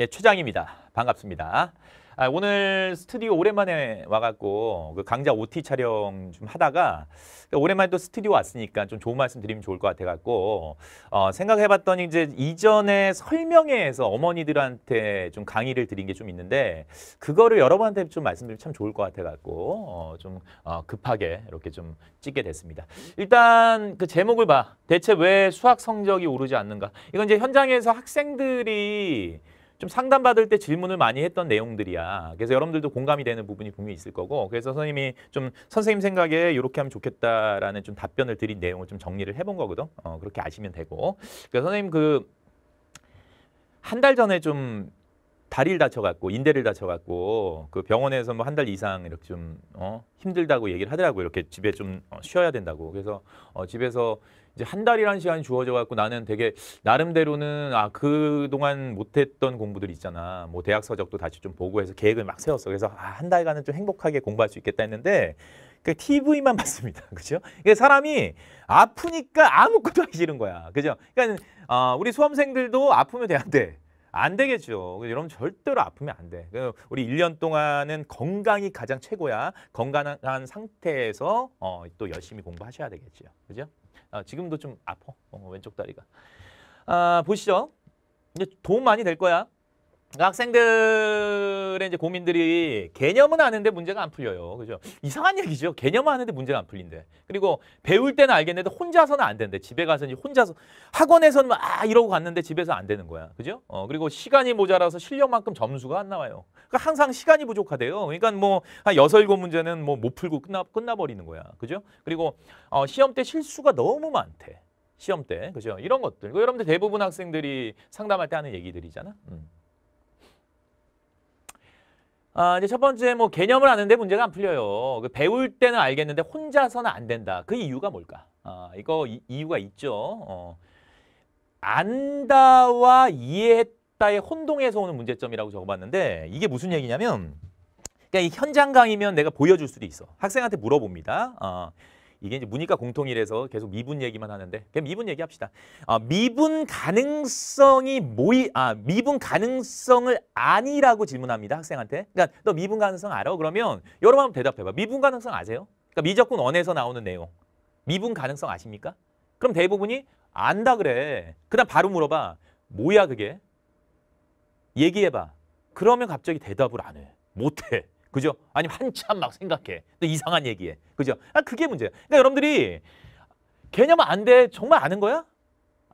예, 최장입니다. 반갑습니다. 아, 오늘 스튜디오 오랜만에 와갖고 그 강좌 OT 촬영 좀 하다가 그 오랜만에 또 스튜디오 왔으니까 좀 좋은 말씀 드리면 좋을 것 같아갖고 어, 생각해봤더니 이제 이전에 설명회에서 어머니들한테 좀 강의를 드린 게 좀 있는데 그거를 여러분한테 좀 말씀드리면 참 좋을 것 같아갖고 어, 좀 어, 급하게 이렇게 좀 찍게 됐습니다. 일단 그 제목을 봐. 대체 왜 수학 성적이 오르지 않는가? 이건 이제 현장에서 학생들이 좀 상담받을 때 질문을 많이 했던 내용들이야. 그래서 여러분들도 공감이 되는 부분이 분명히 있을 거고 그래서 선생님이 좀 선생님 생각에 이렇게 하면 좋겠다라는 좀 답변을 드린 내용을 좀 정리를 해본 거거든. 어, 그렇게 아시면 되고. 그래서 선생님 그 한 달 전에 좀 다리를 다쳐갖고 인대를 다쳐갖고 그 병원에서 뭐 한 달 이상 이렇게 좀 어, 힘들다고 얘기를 하더라고요. 이렇게 집에 좀 어, 쉬어야 된다고. 그래서 어, 집에서 이제 한 달이라는 시간이 주어져 갖고 나는 되게 나름대로는 아 그동안 못했던 공부들 있잖아. 뭐 대학 서적도 다시 좀 보고 해서 계획을 막 세웠어. 그래서 아, 한 달간은 좀 행복하게 공부할 수 있겠다 했는데 그 TV만 봤습니다. 그죠? 이게 그러니까 사람이 아프니까 아무것도 하기 싫은 거야. 그죠? 그러니까 어, 우리 수험생들도 아프면 돼안돼 안 되겠죠. 여러분 절대로 아프면 안 돼. 우리 1년 동안은 건강이 가장 최고야. 건강한 상태에서 어, 또 열심히 공부하셔야 되겠죠. 그죠? 아, 지금도 좀 아파. 어, 왼쪽 다리가. 아, 보시죠. 이제 도움 많이 될 거야. 학생들의 이제 고민들이 개념은 아는데 문제가 안 풀려요. 그죠? 이상한 얘기죠. 개념은 아는데 문제가 안 풀린대. 그리고 배울 때는 알겠는데 혼자서는 안 된대. 집에 가서 이제 혼자서 학원에서는 막 이러고 갔는데 집에서 안 되는 거야. 그죠? 어, 그리고 시간이 모자라서 실력만큼 점수가 안 나와요. 그러니까 항상 시간이 부족하대요. 그러니까 뭐한 여섯 일곱 문제는 뭐 못 풀고 끝나 끝나 버리는 거야. 그죠? 그리고 어, 시험 때 실수가 너무 많대. 시험 때. 그죠? 이런 것들. 그 여러분들 대부분 학생들이 상담할 때 하는 얘기들이잖아. 음. 아, 이제 첫 번째 뭐 개념을 아는데 문제가 안 풀려요. 그 배울 때는 알겠는데 혼자서는 안 된다. 그 이유가 뭘까? 아, 이거 이, 유가 있죠. 어. 안다와 이해했다의 혼동에서 오는 문제점이라고 적어봤는데 이게 무슨 얘기냐면 그러니까 이 현장 강의면 내가 보여줄 수도 있어. 학생한테 물어봅니다. 어. 이게 이제 문이과 공통이래서 계속 미분 얘기만 하는데 그냥 미분 얘기합시다. 아, 미분 가능성이 모이 아 미분 가능성을 아니라고 질문합니다 학생한테. 그러니까 너 미분 가능성 알아? 그러면 여러분 한번 대답해봐. 미분 가능성 아세요? 그러니까 미적분 원에서 나오는 내용. 미분 가능성 아십니까? 그럼 대부분이 안다 그래. 그다음 바로 물어봐. 뭐야 그게? 얘기해봐. 그러면 갑자기 대답을 안 해. 못해. 그죠? 아니 한참 막 생각해. 또 이상한 얘기해. 그죠? 아 그게 문제야. 그러니까 여러분들이 개념 안 돼. 정말 아는 거야?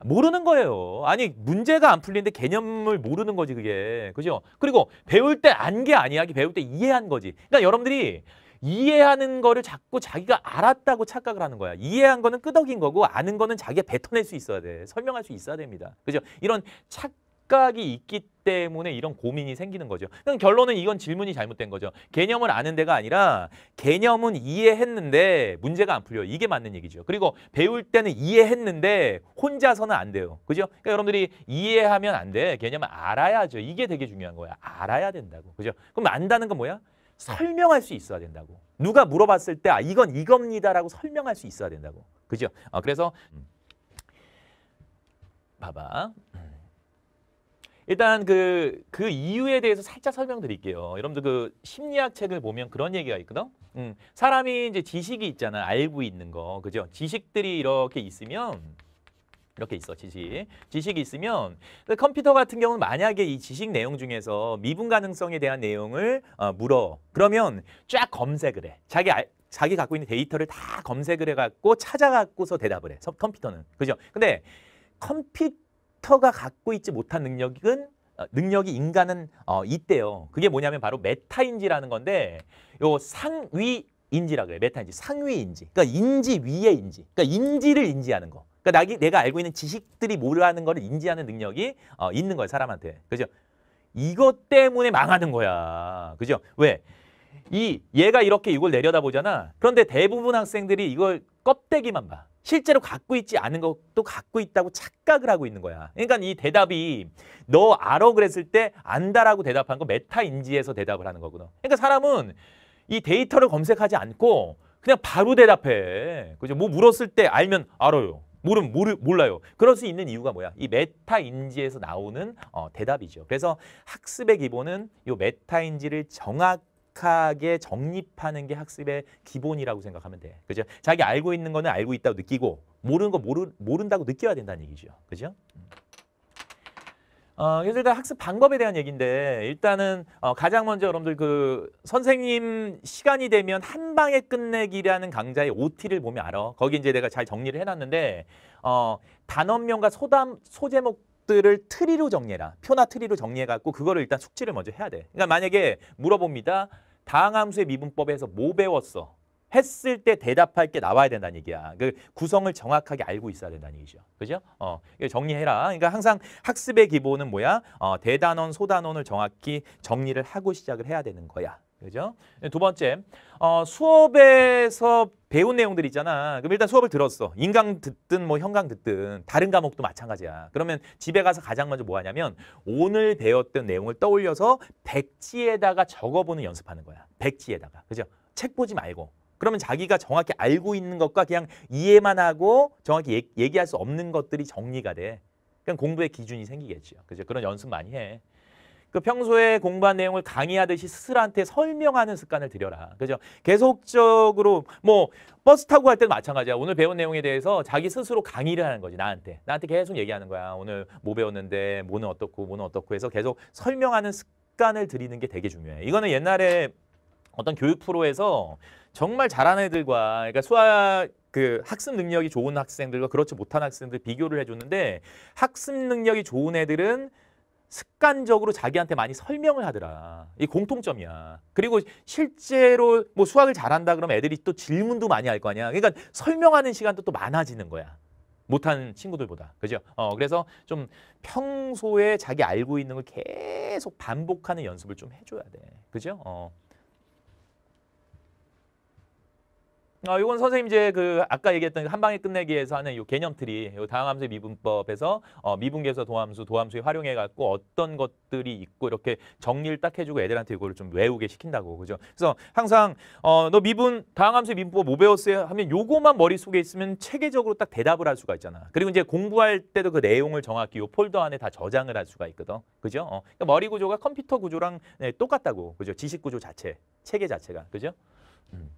모르는 거예요. 아니 문제가 안 풀리는데 개념을 모르는 거지 그게. 그죠? 그리고 배울 때 안 게 아니야. 배울 때 이해한 거지. 그러니까 여러분들이 이해하는 거를 자꾸 자기가 알았다고 착각을 하는 거야. 이해한 거는 끄덕인 거고 아는 거는 자기가 뱉어낼 수 있어야 돼. 설명할 수 있어야 됩니다. 그죠? 이런 착각이 있기 때문에 때문에 이런 고민이 생기는 거죠. 그럼 그러니까 결론은 이건 질문이 잘못된 거죠. 개념을 아는 데가 아니라 개념은 이해했는데 문제가 안 풀려요. 이게 맞는 얘기죠. 그리고 배울 때는 이해했는데 혼자서는 안 돼요. 그죠? 그러니까 여러분들이 이해하면 안 돼. 개념을 알아야죠. 이게 되게 중요한 거야. 알아야 된다고. 그죠? 그럼 안다는 건 뭐야? 설명할 수 있어야 된다고. 누가 물어봤을 때 아, 이건 이겁니다라고 설명할 수 있어야 된다고. 그죠? 어, 그래서 음. 봐봐. 음. 일단 그, 그 이유에 대해서 살짝 설명드릴게요. 여러분들 그 심리학 책을 보면 그런 얘기가 있거든? 음, 사람이 이제 지식이 있잖아. 알고 있는 거. 그죠? 지식들이 이렇게 있으면 이렇게 있어 지식 지식이 있으면 그 컴퓨터 같은 경우는 만약에 이 지식 내용 중에서 미분 가능성에 대한 내용을 어, 물어 그러면 쫙 검색을 해 자기 알, 자기 갖고 있는 데이터를 다 검색을 해갖고 찾아갖고서 대답을 해 컴퓨터는 그죠 근데 컴퓨터 닥터가 갖고 있지 못한 능력은 어, 능력이 인간은 어, 있대요. 그게 뭐냐면 바로 메타인지라는 건데 요 상위 인지라 그래 메타인지 상위 인지 그러니까 인지 위에 인지 그러니까 인지를 인지하는 거 그러니까 나기, 내가 알고 있는 지식들이 뭐라는 거를 인지하는 능력이 어, 있는 거예요 사람한테 그죠 이것 때문에 망하는 거야 그죠 왜이 얘가 이렇게 이걸 내려다보잖아 그런데 대부분 학생들이 이걸 껍데기만 봐 실제로 갖고 있지 않은 것도 갖고 있다고 착각을 하고 있는 거야. 그러니까 이 대답이 너 알아 그랬을 때 안다라고 대답한 거 메타 인지에서 대답을 하는 거구나. 그러니까 사람은 이 데이터를 검색하지 않고 그냥 바로 대답해. 그죠? 뭐 물었을 때 알면 알아요. 모르면 몰라요. 그럴 수 있는 이유가 뭐야? 이 메타 인지에서 나오는 어, 대답이죠. 그래서 학습의 기본은 이 메타 인지를 정확 정확하게 정립하는 게 학습의 기본이라고 생각하면 돼. 그죠? 자기 알고 있는 거는 알고 있다고 느끼고 모르는 거 모르, 모른다고 느껴야 된다는 얘기죠. 그죠? 음. 어, 그래서 일단 학습 방법에 대한 얘기인데 일단은 어, 가장 먼저 여러분들 그 선생님 시간이 되면 한 방에 끝내기라는 강좌의 OT를 보면 알아. 거기 이제 내가 잘 정리를 해놨는데 어, 단원명과 소담, 소제목 들을 트리로 정리해라. 표나 트리로 정리해갖고 그거를 일단 숙지를 먼저 해야 돼. 그러니까 만약에 물어봅니다. 다항함수의 미분법에서 뭐 배웠어? 했을 때 대답할 게 나와야 된다는 얘기야. 그 구성을 정확하게 알고 있어야 된다는 얘기죠. 그죠? 어, 이거 정리해라. 그러니까 항상 학습의 기본은 뭐야? 어, 대단원, 소단원을 정확히 정리를 하고 시작을 해야 되는 거야. 그죠? 두 번째, 어, 수업에서 배운 내용들 있잖아. 그럼 일단 수업을 들었어. 인강 듣든 뭐 형강 듣든 다른 과목도 마찬가지야. 그러면 집에 가서 가장 먼저 뭐 하냐면 오늘 배웠던 내용을 떠올려서 백지에다가 적어보는 연습하는 거야. 백지에다가. 그죠? 책 보지 말고. 그러면 자기가 정확히 알고 있는 것과 그냥 이해만 하고 정확히 얘기할 수 없는 것들이 정리가 돼. 그냥 공부의 기준이 생기겠죠. 그죠? 그런 연습 많이 해. 그 평소에 공부한 내용을 강의하듯이 스스로한테 설명하는 습관을 들여라. 그죠? 계속적으로 뭐 버스 타고 갈 때도 마찬가지야. 오늘 배운 내용에 대해서 자기 스스로 강의를 하는 거지. 나한테. 나한테 계속 얘기하는 거야. 오늘 뭐 배웠는데 뭐는 어떻고 뭐는 어떻고 해서 계속 설명하는 습관을 들이는 게 되게 중요해. 이거는 옛날에 어떤 교육 프로에서 정말 잘하는 애들과 그러니까 수학 그 학습 능력이 좋은 학생들과 그렇지 못한 학생들 비교를 해줬는데 학습 능력이 좋은 애들은 습관적으로 자기한테 많이 설명을 하더라. 이 공통점이야. 그리고 실제로 뭐 수학을 잘한다 그러면 애들이 또 질문도 많이 할 거 아니야. 그러니까 설명하는 시간도 또 많아지는 거야. 못한 친구들보다. 그죠? 어, 그래서 좀 평소에 자기 알고 있는 걸 계속 반복하는 연습을 좀 해줘야 돼. 그죠? 어. 어, 이건 선생님 이제 그 아까 얘기했던 그 한 방에 끝내기에서 하는 이 개념 틀이 요 다항함수의 미분법에서 어, 미분계에서 도함수, 도함수에 활용해 갖고 어떤 것들이 있고 이렇게 정리를 딱 해주고 애들한테 이거를 좀 외우게 시킨다고 그죠? 그래서 항상 어, 너 미분 다항함수의 미분법 뭐 배웠어요? 하면 요거만 머릿속에 있으면 체계적으로 딱 대답을 할 수가 있잖아. 그리고 이제 공부할 때도 그 내용을 정확히 요 폴더 안에 다 저장을 할 수가 있거든. 그죠? 어, 그러니까 머리 구조가 컴퓨터 구조랑 네, 똑같다고. 그죠? 지식 구조 자체, 체계 자체가. 그죠? 음.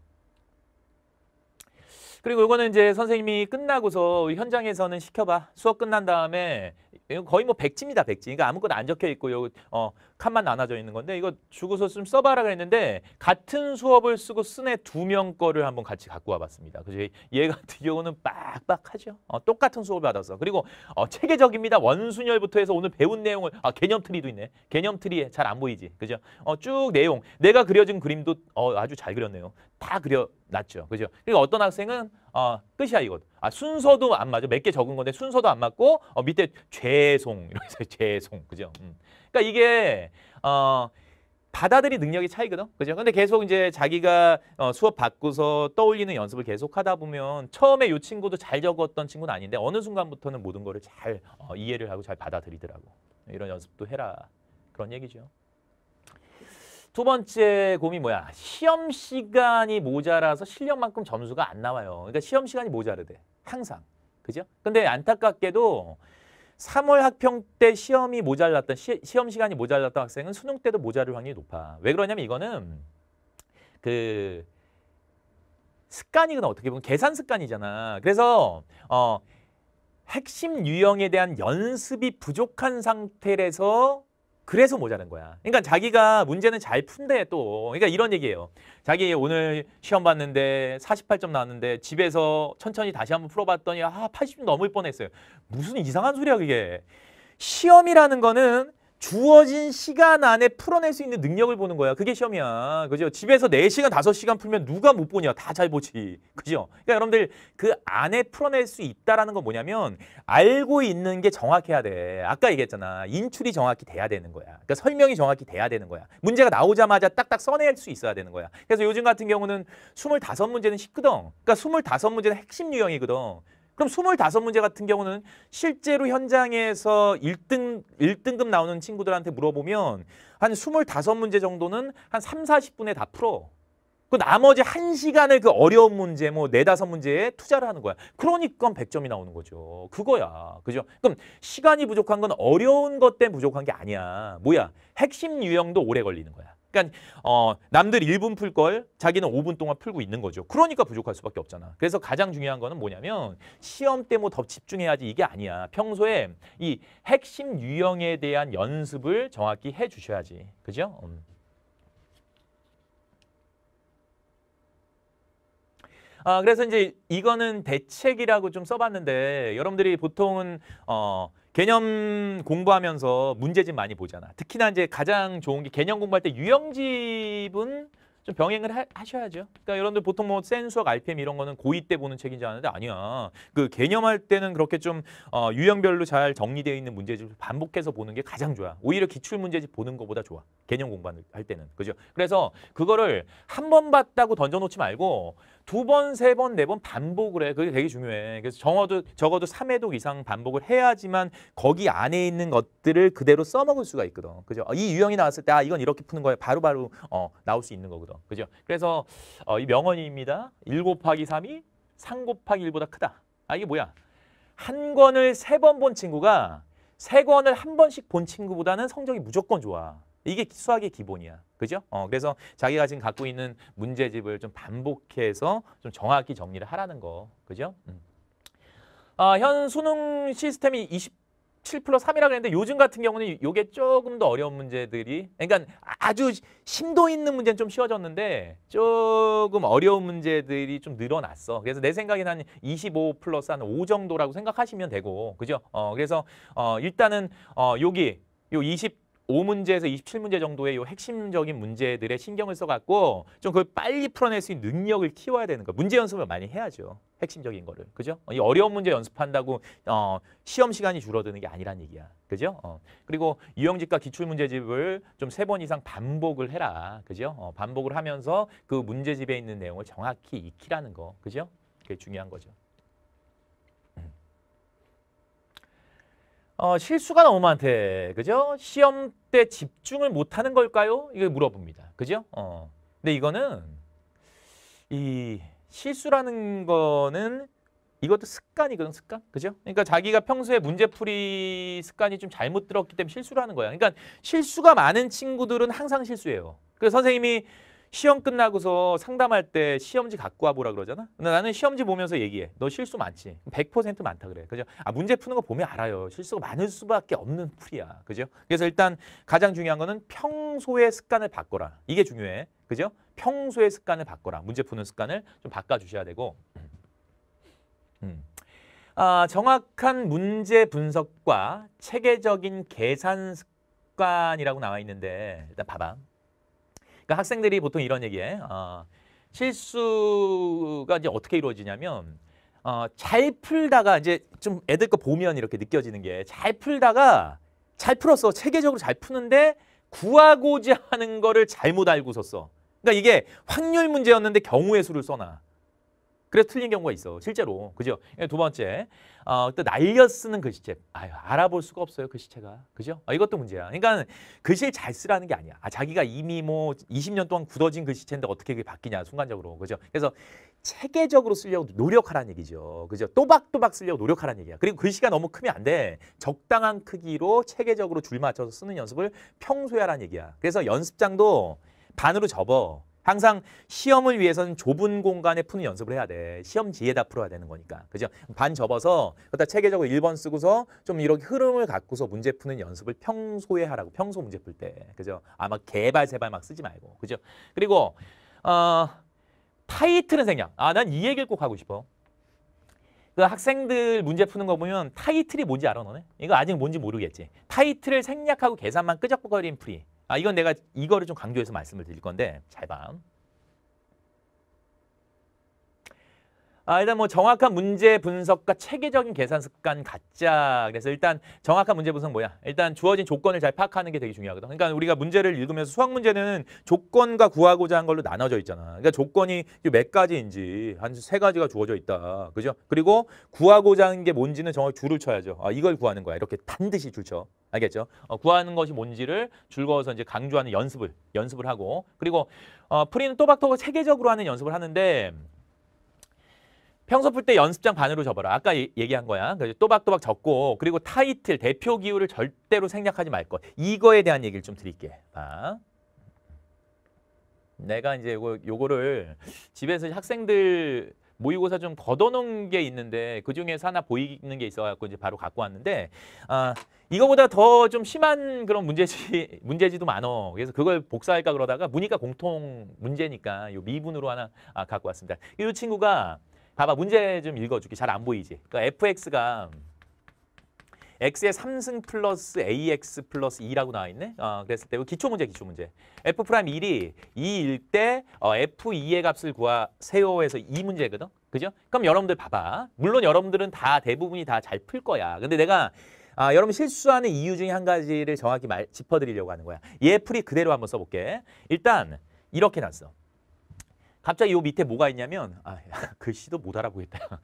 그리고 이거는 이제 선생님이 끝나고서 현장에서는 시켜봐. 수업 끝난 다음에 거의 뭐 백지입니다 백지 그러니까 아무것도 안 적혀 있고 요 어, 칸만 나눠져 있는 건데 이거 주고서 좀 써봐라 그랬는데 같은 수업을 쓰고 쓴 애 두 명 거를 한번 같이 갖고 와봤습니다 그래서 얘 같은 경우는 빡빡하죠 어, 똑같은 수업을 받아서 그리고 어, 체계적입니다 원순열부터 해서 오늘 배운 내용을 아 개념 트리도 있네 개념 트리에 잘 안 보이지 그죠 어, 쭉 내용 내가 그려진 그림도 어, 아주 잘 그렸네요 다 그려놨죠 그죠 그리고 어떤 학생은 어, 끝이야 이거아 순서도 안 맞아. 몇 개 적은 건데 순서도 안 맞고 어, 밑에 죄송 이렇게 서 죄송 그죠? 음. 그러니까 이게 어 받아들이 능력의 차이거든. 그죠? 근데 계속 이제 자기가 어, 수업 받고서 떠올리는 연습을 계속 하다 보면 처음에 요 친구도 잘 적었던 친구는 아닌데 어느 순간부터는 모든 거를 잘 어, 이해를 하고 잘 받아들이더라고. 이런 연습도 해라. 그런 얘기죠. 두 번째 고민 뭐야? 시험 시간이 모자라서 실력만큼 점수가 안 나와요. 그러니까 시험 시간이 모자르대. 항상. 그죠? 근데 안타깝게도 3월 학평 때 시험이 모자랐던 시, 험 시간이 모자랐던 학생은 수능 때도 모자랄 확률이 높아. 왜 그러냐면 이거는 그 습관이거나 어떻게 보면 계산 습관이잖아. 그래서 어 핵심 유형에 대한 연습이 부족한 상태에서 그래서 모자란 거야. 그러니까 자기가 문제는 잘 푼데 또. 그러니까 이런 얘기예요. 자기 오늘 시험 봤는데 48점 나왔는데 집에서 천천히 다시 한번 풀어봤더니 아 80점 넘을 뻔했어요. 무슨 이상한 소리야 그게. 시험이라는 거는 주어진 시간 안에 풀어낼 수 있는 능력을 보는 거야. 그게 시험이야. 그죠? 집에서 4시간, 5시간 풀면 누가 못 보냐. 다 잘 보지. 그죠? 그러니까 여러분들 그 안에 풀어낼 수 있다라는 건 뭐냐면 알고 있는 게 정확해야 돼. 아까 얘기했잖아. 인출이 정확히 돼야 되는 거야. 그러니까 설명이 정확히 돼야 되는 거야. 문제가 나오자마자 딱딱 써낼 수 있어야 되는 거야. 그래서 요즘 같은 경우는 25문제는 쉽거든. 그러니까 25문제는 핵심 유형이거든. 그럼 25문제 같은 경우는 실제로 현장에서 1등, 1등급 나오는 친구들한테 물어보면 한 25문제 정도는 한 3, 40분에 다 풀어. 그 나머지 한시간을그 어려운 문제 뭐 네다섯 문제에 투자를 하는 거야. 그러니까 100점이 나오는 거죠. 그거야. 그죠? 그럼 시간이 부족한 건 어려운 것 때문에 부족한 게 아니야. 뭐야? 핵심 유형도 오래 걸리는 거야. 그러니까 어, 남들 1분 풀 걸 자기는 5분 동안 풀고 있는 거죠. 그러니까 부족할 수밖에 없잖아. 그래서 가장 중요한 거는 뭐냐면 시험 때 뭐 더 집중해야지 이게 아니야. 평소에 이 핵심 유형에 대한 연습을 정확히 해 주셔야지. 그죠? 음. 아, 그래서 이제 이거는 대책이라고 좀 써봤는데 여러분들이 보통은 어, 개념 공부하면서 문제집 많이 보잖아. 특히나 이제 가장 좋은 게 개념 공부할 때 유형집은 좀 병행을 하, 셔야죠 그러니까 여러분들 보통 뭐 센수학, RPM 이런 거는 고2 때 보는 책인줄 아는데 아니야. 그 개념할 때는 그렇게 좀 어, 유형별로 잘 정리되어 있는 문제집을 반복해서 보는 게 가장 좋아. 오히려 기출 문제집 보는 것보다 좋아. 개념 공부할 때는. 그죠? 그래서 그거를 한 번 봤다고 던져놓지 말고 두 번, 세 번, 네 번 반복을 해. 그게 되게 중요해. 그래서 적어도, 적어도 3회독 이상 반복을 해야지만 거기 안에 있는 것들을 그대로 써먹을 수가 있거든. 그죠? 이 유형이 나왔을 때, 아, 이건 이렇게 푸는 거예요 바로바로, 어, 나올 수 있는 거거든. 그죠? 그래서, 어, 이 명언입니다. 1 곱하기 3이 3 곱하기 1보다 크다. 아, 이게 뭐야? 한 권을 세 번 본 친구가 세 권을 한 번씩 본 친구보다는 성적이 무조건 좋아. 이게 수학의 기본이야. 그죠? 어, 그래서 자기가 지금 갖고 있는 문제집을 좀 반복해서 좀 정확히 정리를 하라는 거. 그죠? 음. 아, 현 수능 시스템이 27 플러스 3이라 고했는데 요즘 같은 경우는 요게 조금 더 어려운 문제들이 그러니까 아주 심도 있는 문제는 좀 쉬워졌는데 조금 어려운 문제들이 좀 늘어났어. 그래서 내 생각에는 한25 플러스 한5 정도라고 생각하시면 되고. 그죠? 어, 그래서 어, 일단은 어, 여기 요20 5문제에서 27문제 정도의 요 핵심적인 문제들의 신경을 써갖고 좀 그걸 빨리 풀어낼 수 있는 능력을 키워야 되는 거. 문제 연습을 많이 해야죠. 핵심적인 거를. 그죠? 어, 이 어려운 문제 연습한다고 어, 시험 시간이 줄어드는 게 아니란 얘기야. 그죠? 어. 그리고 유형집과 기출문제집을 좀 세 번 이상 반복을 해라. 그죠? 어, 반복을 하면서 그 문제집에 있는 내용을 정확히 익히라는 거. 그죠? 그게 중요한 거죠. 어, 실수가 너무 많대. 그죠? 시험 때 집중을 못하는 걸까요? 이걸 물어봅니다. 그죠? 어. 근데 이거는 이 실수라는 거는 이것도 습관이거든, 습관. 그죠? 그러니까 자기가 평소에 문제풀이 습관이 좀 잘못 들었기 때문에 실수를 하는 거야. 그러니까 실수가 많은 친구들은 항상 실수예요 그래서 선생님이 시험 끝나고서 상담할 때 시험지 갖고 와보라 그러잖아. 근데 나는 시험지 보면서 얘기해. 너 실수 많지? 100% 많다 그래. 그죠? 아, 문제 푸는 거 보면 알아요. 실수가 많을 수밖에 없는 풀이야. 그죠? 그래서 일단 가장 중요한 거는 평소의 습관을 바꿔라. 이게 중요해. 그죠? 평소의 습관을 바꿔라. 문제 푸는 습관을 좀 바꿔주셔야 되고. 음. 음. 아, 정확한 문제 분석과 체계적인 계산 습관이라고 나와 있는데 일단 봐봐. 그러니까 학생들이 보통 이런 얘기해. 어, 실수가 이제 어떻게 이루어지냐면 어, 잘 풀다가 이제 좀 애들 거 보면 이렇게 느껴지는 게 잘 풀다가 잘 풀었어. 체계적으로 잘 푸는데 구하고자 하는 거를 잘못 알고 썼어. 그러니까 이게 확률 문제였는데 경우의 수를 써놔. 그래서 틀린 경우가 있어. 실제로. 그죠? 예, 두 번째. 어, 또 날려 쓰는 글씨체. 아유, 알아볼 수가 없어요. 글씨체가. 그 그죠? 아, 이것도 문제야. 그러니까 글씨를 잘 쓰라는 게 아니야. 아, 자기가 이미 뭐 20년 동안 굳어진 글씨체인데 그 어떻게 그게 바뀌냐, 순간적으로. 그죠? 그래서 체계적으로 쓰려고 노력하라는 얘기죠. 그죠? 또박또박 쓰려고 노력하라는 얘기야. 그리고 글씨가 너무 크면 안 돼. 적당한 크기로 체계적으로 줄 맞춰서 쓰는 연습을 평소에 하라는 얘기야. 그래서 연습장도 반으로 접어. 항상 시험을 위해서는 좁은 공간에 푸는 연습을 해야 돼. 시험지에다 풀어야 되는 거니까. 그죠? 반 접어서 그다 체계적으로 1번 쓰고서 좀 이렇게 흐름을 갖고서 문제 푸는 연습을 평소에 하라고. 평소 문제 풀 때. 그죠? 아마 개발 재발막 쓰지 말고. 그죠? 그리고 어 타이틀은 생략. 아, 난 이 얘기를 꼭 하고 싶어. 그 학생들 문제 푸는 거 보면 타이틀이 뭔지 알아 너네? 이거 아직 뭔지 모르겠지. 타이틀을 생략하고 계산만 끄적거린 풀이. 아, 이건 내가 이거를 좀 강조해서 말씀을 드릴 건데 잘 봐. 아, 일단 뭐 정확한 문제 분석과 체계적인 계산 습관 가짜. 그래서 일단 정확한 문제 분석 뭐야? 일단 주어진 조건을 잘 파악하는 게 되게 중요하거든. 그러니까 우리가 문제를 읽으면서 수학 문제는 조건과 구하고자 한 걸로 나눠져 있잖아. 그러니까 조건이 몇 가지인지 한 세 가지가 주어져 있다. 그죠? 그리고 구하고자 한게 뭔지는 정확히 줄을 쳐야죠. 아, 이걸 구하는 거야. 이렇게 반드시 줄 쳐. 알겠죠? 어, 구하는 것이 뭔지를 즐거워서 이제 강조하는 연습을 연습을 하고 그리고 어, 프리는 또박또박 체계적으로 하는 연습을 하는데 평소 풀 때 연습장 반으로 접어라. 아까 얘기한 거야. 그래서 또박또박 접고 그리고 타이틀, 대표 기호를 절대로 생략하지 말 것. 이거에 대한 얘기를 좀 드릴게. 아. 내가 이제 요거, 요거를 집에서 학생들 모의고사 좀 걷어놓은 게 있는데 그 중에서 하나 보이는 게 있어갖고 이제 바로 갖고 왔는데 아 이거보다 더 좀 심한 그런 문제지 문제지도 많어 그래서 그걸 복사할까 그러다가 문이가 공통 문제니까 요 미분으로 하나 아, 갖고 왔습니다 이 친구가 봐봐 문제 좀 읽어줄게. 잘 안 보이지? 그러니까 fx가 x의 3승 플러스 ax 플러스 2라고 나와 있네. 어, 그랬을 때 기초 문제 기초 문제. f 프라임 1이 2일 때 어, f2의 값을 구하세요 해서 이 문제거든. 그죠? 그럼 여러분들 봐봐. 물론 여러분들은 다 대부분이 다 잘 풀 거야. 근데 내가 아, 여러분 실수하는 이유 중에 한 가지를 정확히 말, 짚어드리려고 하는 거야. 얘 풀이 그대로 한번 써볼게. 일단 이렇게 났어. 갑자기 요 밑에 뭐가 있냐면 아, 야, 글씨도 못 알아보겠다.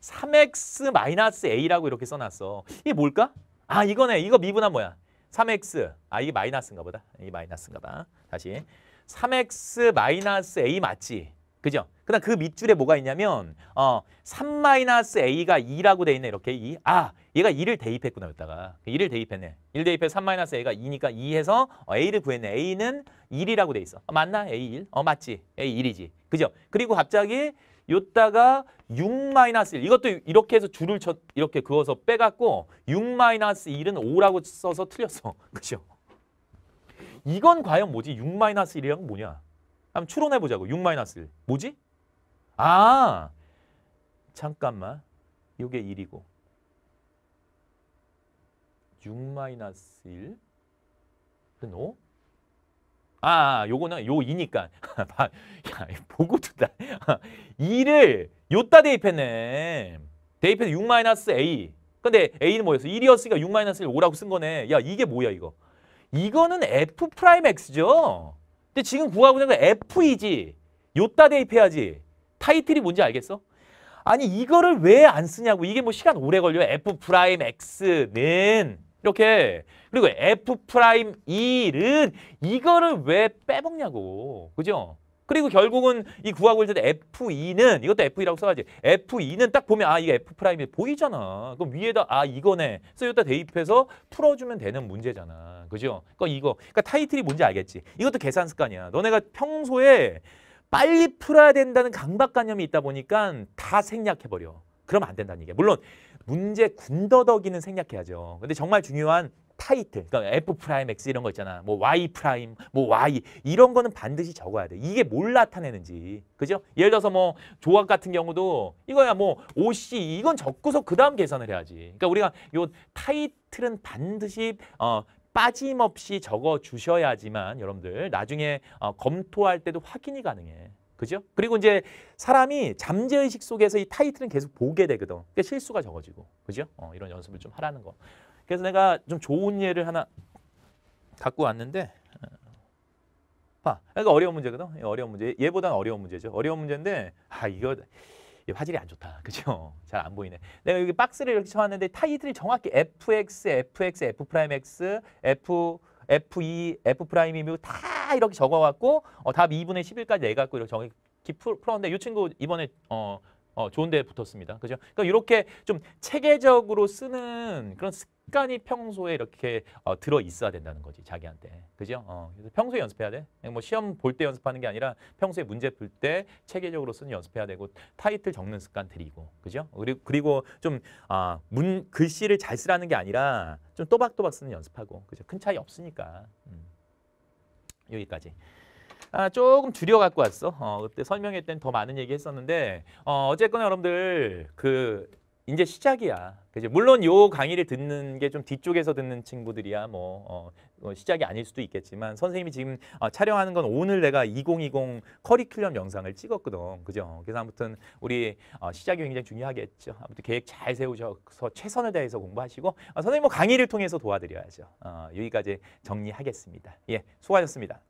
3x 마이너스 a라고 이렇게 써놨어. 이게 뭘까? 아 이거네. 이거 미분한 뭐야? 3x. 아 이게 마이너스인가 보다. 이게 마이너스인가 봐. 다시. 3x 마이너스 a 맞지? 그죠? 그다음 그 밑줄에 뭐가 있냐면 어3 마이너스 a가 2라고 돼 있네. 이렇게 2. 아 얘가 2를 대입했구나. 여기다가 1을 그 대입했네. 1 대입해 서3 마이너스 a가 2니까 2해서 어, a를 구했네. a는 1이라고 돼 있어. 어, 맞나? A1? 어 맞지. A1이지. 그죠? 그리고 갑자기 요따가 6-1 이것도 이렇게 해서 줄을 쳐, 이렇게 그어서 빼갖고 6-1은 5라고 써서 틀렸어. 그죠? 이건 과연 뭐지? 6-1이란 뭐냐? 한번 추론해보자고. 6-1. 뭐지? 아! 잠깐만. 요게 1이고. 6-1은 5? 아, 아, 아, 요거는 요 이니까. 아, 야, 보고도 다. 이를 요 따 대입했네. 대입해서 6 A. 근데 A는 뭐였어? 1이었으니까 6마이 5라고 쓴 거네. 야, 이게 뭐야 이거? 이거는 F X죠. 근데 지금 구하고 있는 건 F이지. 요 따 대입해야지. 타이틀이 뭔지 알겠어? 아니 이거를 왜 안 쓰냐고. 이게 뭐 시간 오래 걸려 F X는 이렇게 그리고 f 프라임 1은 이거를 왜 빼먹냐고 그죠? 그리고 결국은 이 구하고 있을 때 F2는 이것도 F2라고 써야지 F2는 딱 보면 아 이게 F 프라임이 보이잖아 그럼 위에다 아 이거네 그래서 여기다 대입해서 풀어주면 되는 문제잖아 그죠? 그러니까 이거 그러니까 타이틀이 뭔지 알겠지 이것도 계산 습관이야 너네가 평소에 빨리 풀어야 된다는 강박관념이 있다 보니까 다 생략해버려 그러면 안 된다는 얘기야 물론 문제 군더더기는 생략해야죠. 근데 정말 중요한 타이틀, 그러니까 F 프라임 X 이런 거 있잖아. 뭐 Y 프라임, 뭐 Y 이런 거는 반드시 적어야 돼. 이게 뭘 나타내는지, 그죠? 예를 들어서 뭐 조합 같은 경우도 이거야 뭐 OC 이건 적고서 그 다음 계산을 해야지. 그러니까 우리가 요 타이틀은 반드시 어, 빠짐없이 적어 주셔야지만 여러분들 나중에 어, 검토할 때도 확인이 가능해. 그죠? 그리고 이제 사람이 잠재의식 속에서 이 타이틀은 계속 보게 되거든. 그러니까 실수가 적어지고. 그죠? 어, 이런 연습을 좀 하라는 거. 그래서 내가 좀 좋은 예를 하나 갖고 왔는데 어, 봐. 그러 그러니까 어려운 문제거든. 어려운 문제. 얘보다 어려운 문제죠. 어려운 문제인데 아, 이거 화질이 안 좋다. 그죠? 잘 안 보이네. 내가 여기 박스를 이렇게 쳐왔는데 타이틀이 정확히 fx, fx, f 프라임 x, f f e f 프라임이고 다다 이렇게 적어갖고 어, 답 2분의 11까지 내갖고 이렇게 정확히 풀었는데 이 친구 이번에 어, 어, 좋은 데 붙었습니다. 그죠? 그러니까 이렇게 좀 체계적으로 쓰는 그런 습관이 평소에 이렇게 어, 들어 있어야 된다는 거지, 자기한테. 그죠? 어, 그래서 평소에 연습해야 돼. 뭐 시험 볼 때 연습하는 게 아니라 평소에 문제 풀 때 체계적으로 쓰는 연습해야 되고 타이틀 적는 습관 들이고. 그죠? 그리고, 그리고 좀 아, 문 글씨를 잘 쓰라는 게 아니라 좀 또박또박 쓰는 연습하고. 그죠? 큰 차이 없으니까. 여기까지. 아, 조금 줄여 갖고 왔어. 어, 그때 설명회 때더 많은 얘기 했었는데 어, 어쨌거나 여러분들 그 이제 시작이야. 그죠? 물론 요 강의를 듣는 게 좀 뒤쪽에서 듣는 친구들이야 뭐 어, 어, 시작이 아닐 수도 있겠지만 선생님이 지금 아, 촬영하는 건 오늘 내가 2020 커리큘럼 영상을 찍었거든. 그죠? 그래서 아무튼 우리 어, 시작이 굉장히 중요하겠죠. 아무튼 계획 잘 세우셔서 최선을 다해서 공부하시고 어, 선생님 뭐 강의를 통해서 도와드려야죠. 어, 여기까지 정리하겠습니다. 예, 수고하셨습니다.